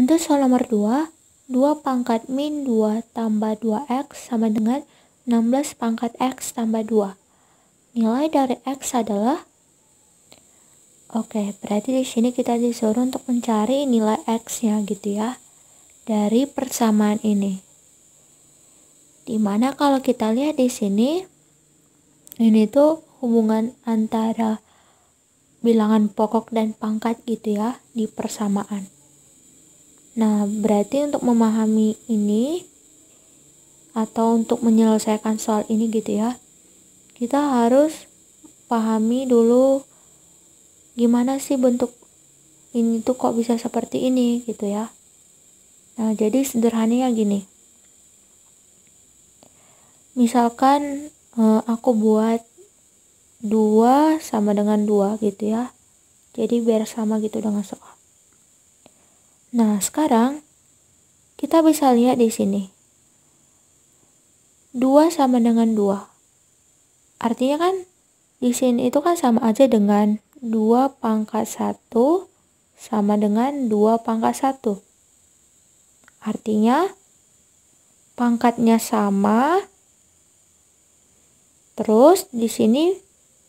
Untuk soal nomor 2, 2 pangkat min 2 tambah 2x sama dengan 16 pangkat x tambah 2. Nilai dari x adalah Oke, berarti di sini kita disuruh untuk mencari nilai x-nya gitu ya dari persamaan ini. Dimana kalau kita lihat di sini ini tuh hubungan antara bilangan pokok dan pangkat gitu ya di persamaan. Nah, berarti untuk memahami ini atau untuk menyelesaikan soal ini gitu ya, kita harus pahami dulu gimana sih bentuk ini tuh kok bisa seperti ini gitu ya. Nah, jadi sederhananya gini. Misalkan eh, aku buat 2 sama dengan 2 gitu ya. Jadi biar sama gitu dengan soal. Nah, sekarang kita bisa lihat di sini. 2 sama dengan 2. Artinya kan di sini itu kan sama aja dengan 2 pangkat 1 sama dengan 2 pangkat 1. Artinya pangkatnya sama. Terus di sini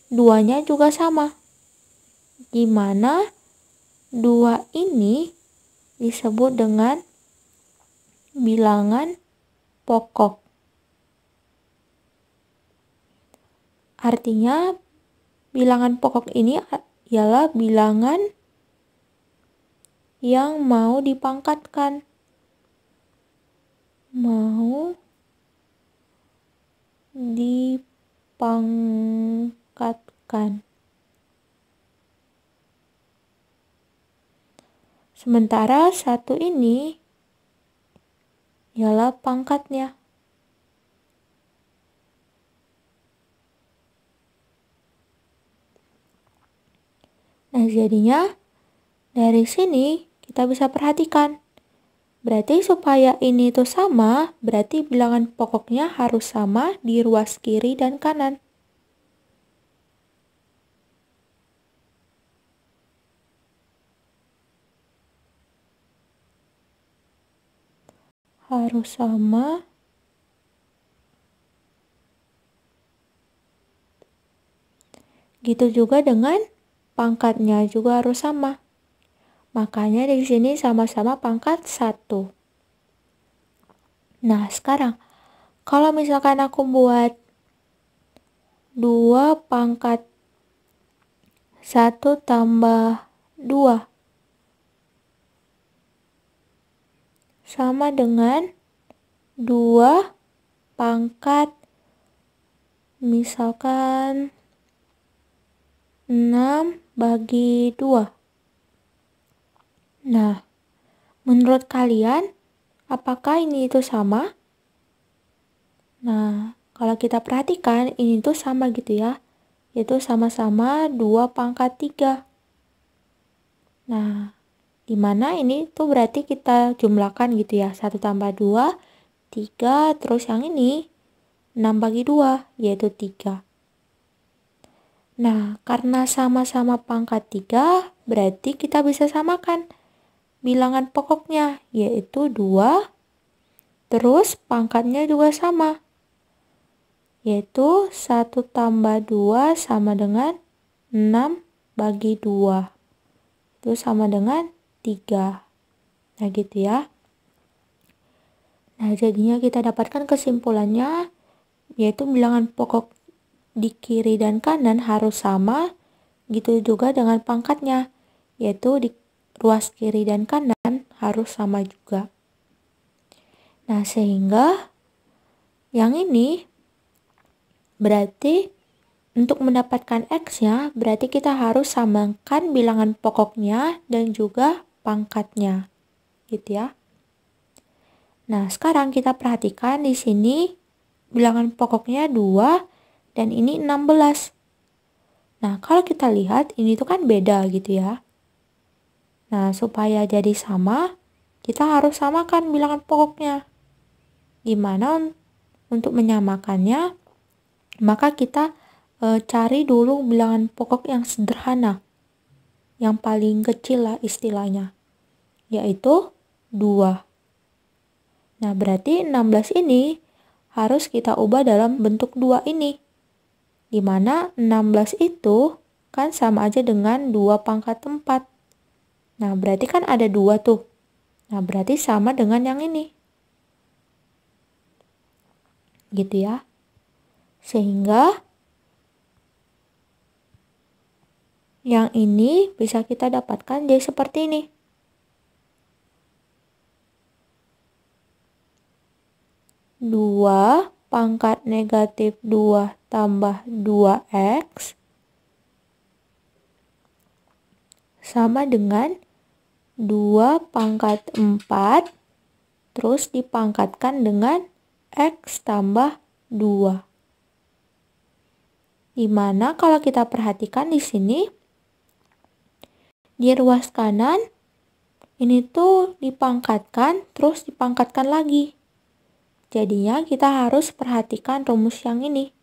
duanya juga sama. Gimana 2 ini disebut dengan bilangan pokok. Artinya, bilangan pokok ini ialah bilangan yang mau dipangkatkan. Mau dipangkatkan. Sementara satu ini ialah pangkatnya. Nah, jadinya dari sini kita bisa perhatikan. Berarti supaya ini itu sama, berarti bilangan pokoknya harus sama di ruas kiri dan kanan. harus sama gitu juga dengan pangkatnya juga harus sama makanya di sini sama-sama pangkat satu. nah sekarang kalau misalkan aku buat dua pangkat satu tambah dua. sama dengan 2 pangkat misalkan 6 bagi 2. Nah, menurut kalian apakah ini itu sama? Nah, kalau kita perhatikan ini itu sama gitu ya. Yaitu sama-sama 2 pangkat 3. Nah, dimana ini tuh berarti kita jumlahkan gitu ya satu tambah dua tiga terus yang ini 6 bagi dua yaitu tiga. Nah, karena sama-sama pangkat tiga berarti kita bisa samakan bilangan pokoknya, yaitu dua terus pangkatnya juga sama, yaitu satu tambah dua sama dengan enam bagi dua itu sama dengan 3. Nah, gitu ya. Nah, jadinya kita dapatkan kesimpulannya yaitu bilangan pokok di kiri dan kanan harus sama gitu juga dengan pangkatnya yaitu di ruas kiri dan kanan harus sama juga. Nah, sehingga yang ini berarti untuk mendapatkan X-nya berarti kita harus samakan bilangan pokoknya dan juga pangkatnya gitu ya. Nah, sekarang kita perhatikan di sini bilangan pokoknya 2 dan ini 16. Nah, kalau kita lihat ini tuh kan beda gitu ya. Nah, supaya jadi sama, kita harus samakan bilangan pokoknya. Gimana untuk menyamakannya? Maka kita e, cari dulu bilangan pokok yang sederhana yang paling kecil lah istilahnya, yaitu 2. Nah, berarti 16 ini harus kita ubah dalam bentuk 2 ini. Di mana 16 itu kan sama aja dengan 2 pangkat 4. Nah, berarti kan ada 2 tuh. Nah, berarti sama dengan yang ini. Gitu ya. Sehingga Yang ini bisa kita dapatkan jadi seperti ini. Dua pangkat negatif 2 tambah 2x sama dengan 2 pangkat 4 terus dipangkatkan dengan X tambah 2. Dimana kalau kita perhatikan di sini di ruas kanan ini tuh dipangkatkan terus dipangkatkan lagi. Jadinya kita harus perhatikan rumus yang ini.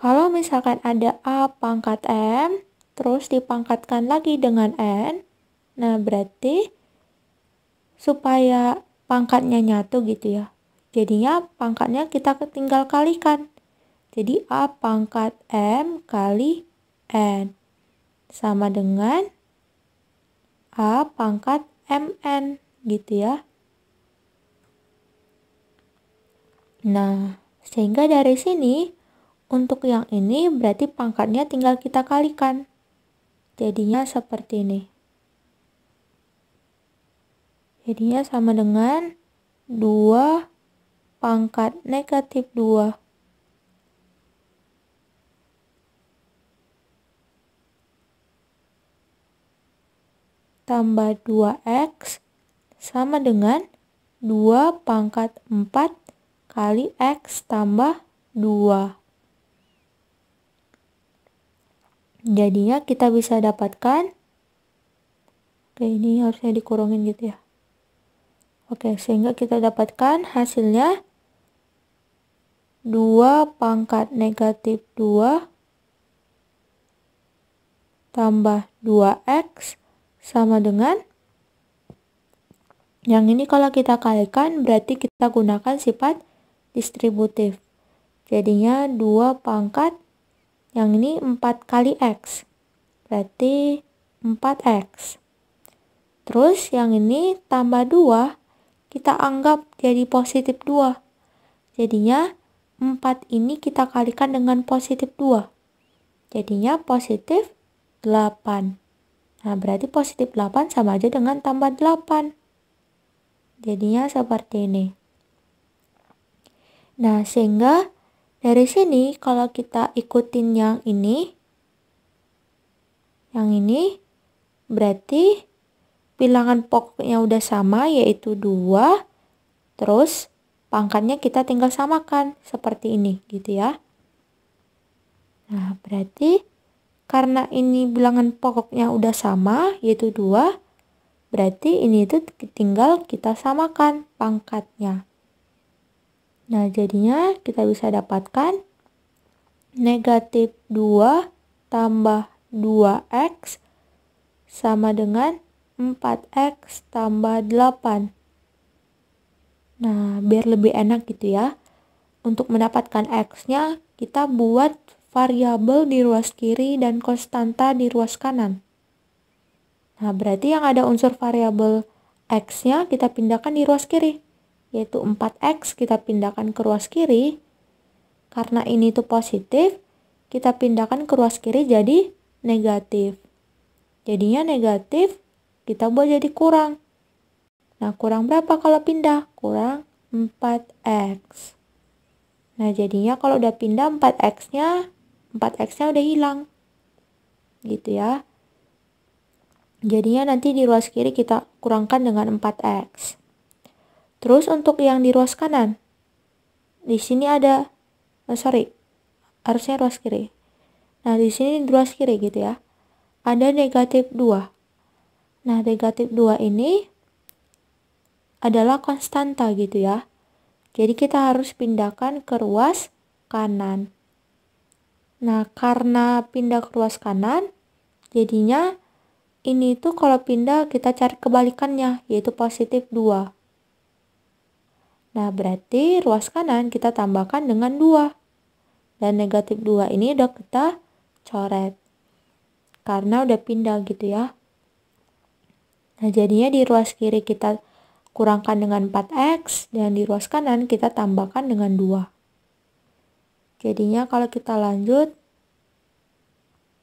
Kalau misalkan ada A pangkat M, terus dipangkatkan lagi dengan N, nah berarti supaya pangkatnya nyatu gitu ya. Jadinya pangkatnya kita tinggal kalikan. Jadi A pangkat M kali N sama dengan A pangkat MN gitu ya. Nah, sehingga dari sini untuk yang ini berarti pangkatnya tinggal kita kalikan. Jadinya seperti ini. Jadinya sama dengan 2 pangkat negatif 2. Tambah 2x sama dengan 2 pangkat 4 kali x tambah 2. Jadinya kita bisa dapatkan Oke, ini harusnya dikurungin gitu ya. Oke, sehingga kita dapatkan hasilnya 2 pangkat negatif 2 tambah 2x sama dengan yang ini kalau kita kalikan berarti kita gunakan sifat distributif. Jadinya 2 pangkat yang ini 4 kali x. Berarti 4x. Terus yang ini tambah 2 kita anggap jadi positif 2. Jadinya 4 ini kita kalikan dengan positif 2. Jadinya positif 8. Nah, berarti positif 8 sama aja dengan tambah 8. Jadinya seperti ini. Nah, sehingga dari sini kalau kita ikutin yang ini, yang ini berarti bilangan pokoknya udah sama yaitu 2 terus pangkatnya kita tinggal samakan seperti ini gitu ya nah berarti karena ini bilangan pokoknya udah sama yaitu 2 berarti ini itu tinggal kita samakan pangkatnya nah jadinya kita bisa dapatkan negatif 2 tambah 2x sama dengan 4X tambah 8. Nah, biar lebih enak gitu ya. Untuk mendapatkan X-nya, kita buat variabel di ruas kiri dan konstanta di ruas kanan. Nah, berarti yang ada unsur variabel X-nya kita pindahkan di ruas kiri, yaitu 4X kita pindahkan ke ruas kiri. Karena ini tuh positif, kita pindahkan ke ruas kiri jadi negatif. Jadinya negatif kita buat jadi kurang. Nah, kurang berapa kalau pindah? Kurang 4x. Nah, jadinya kalau udah pindah 4x-nya, 4x-nya udah hilang. Gitu ya. Jadinya nanti di ruas kiri kita kurangkan dengan 4x. Terus untuk yang di ruas kanan, di sini ada, oh sorry, harusnya ruas kiri. Nah, di sini di ruas kiri gitu ya. Ada negatif 2. Nah, negatif 2 ini adalah konstanta gitu ya. Jadi kita harus pindahkan ke ruas kanan. Nah, karena pindah ke ruas kanan, jadinya ini tuh kalau pindah kita cari kebalikannya, yaitu positif 2. Nah, berarti ruas kanan kita tambahkan dengan 2. Dan negatif 2 ini udah kita coret. Karena udah pindah gitu ya. Nah, jadinya di ruas kiri kita kurangkan dengan 4x dan di ruas kanan kita tambahkan dengan 2. Jadinya kalau kita lanjut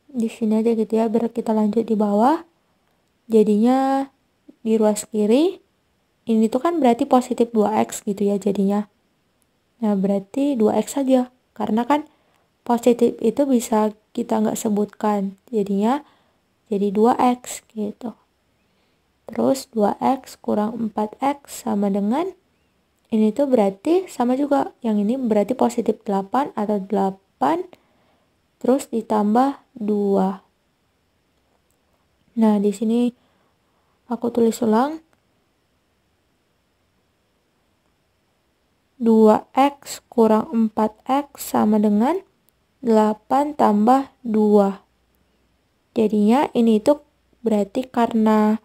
di sini aja gitu ya, biar kita lanjut di bawah. Jadinya di ruas kiri ini tuh kan berarti positif 2x gitu ya jadinya. Nah, berarti 2x saja karena kan positif itu bisa kita nggak sebutkan jadinya jadi 2x gitu Terus 2x kurang 4x sama dengan ini tuh berarti sama juga yang ini berarti positif 8 atau 8 terus ditambah 2 nah di sini aku tulis ulang 2x kurang 4x sama dengan 8 tambah 2 jadinya ini itu berarti karena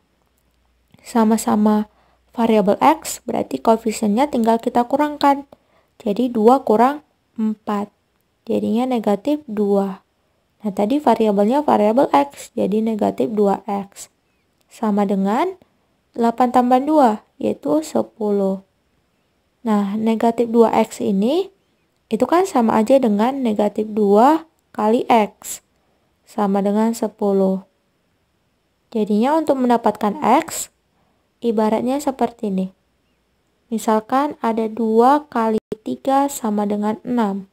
sama-sama variabel X, berarti koefisiennya tinggal kita kurangkan. Jadi 2 kurang 4. Jadinya negatif 2. Nah, tadi variabelnya variabel X, jadi negatif 2X. Sama dengan 8 tambah 2, yaitu 10. Nah, negatif 2X ini, itu kan sama aja dengan negatif 2 kali X, sama dengan 10. Jadinya untuk mendapatkan X, Ibaratnya seperti ini. Misalkan ada 2 kali 3 sama dengan 6.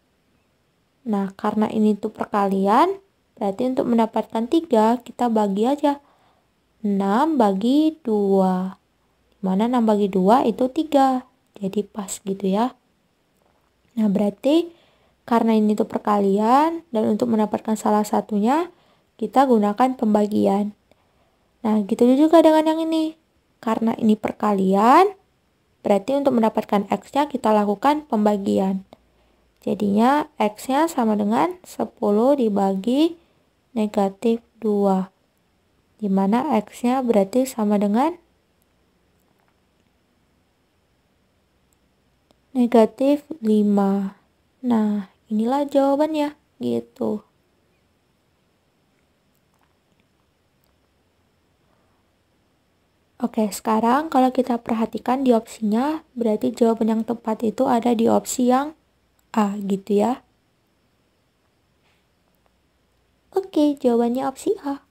Nah, karena ini tuh perkalian, berarti untuk mendapatkan 3 kita bagi aja 6 bagi 2. Dimana 6 bagi 2 itu 3. Jadi pas gitu ya. Nah, berarti karena ini tuh perkalian dan untuk mendapatkan salah satunya kita gunakan pembagian. Nah, gitu juga dengan yang ini. Karena ini perkalian, berarti untuk mendapatkan X-nya kita lakukan pembagian. Jadinya X-nya sama dengan 10 dibagi negatif 2. Dimana X-nya berarti sama dengan negatif 5. Nah, inilah jawabannya gitu. Oke, sekarang kalau kita perhatikan di opsinya, berarti jawaban yang tepat itu ada di opsi yang A gitu ya. Oke, jawabannya opsi A.